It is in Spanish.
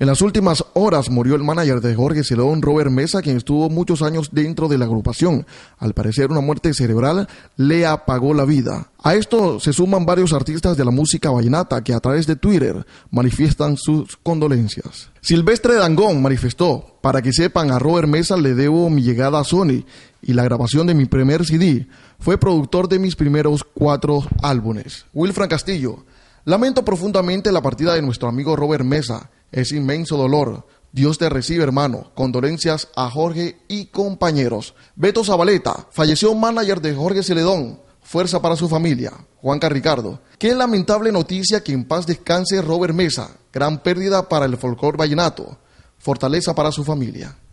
En las últimas horas murió el manager de Jorge Celedón, Robert Mesa, quien estuvo muchos años dentro de la agrupación. Al parecer, una muerte cerebral le apagó la vida. A esto se suman varios artistas de la música vallenata que a través de Twitter manifiestan sus condolencias. Silvestre Dangón manifestó, para que sepan, a Robert Mesa le debo mi llegada a Sony y la grabación de mi primer CD. Fue productor de mis primeros cuatro álbumes. Wilfran Castillo, lamento profundamente la partida de nuestro amigo Robert Mesa es inmenso dolor. Dios te recibe, hermano. Condolencias a Jorge y compañeros. Beto Zabaleta, falleció manager de Jorge Celedón. Fuerza para su familia. Juan Carricardo. Qué lamentable noticia que en paz descanse Robert Mesa. Gran pérdida para el folclor vallenato. Fortaleza para su familia.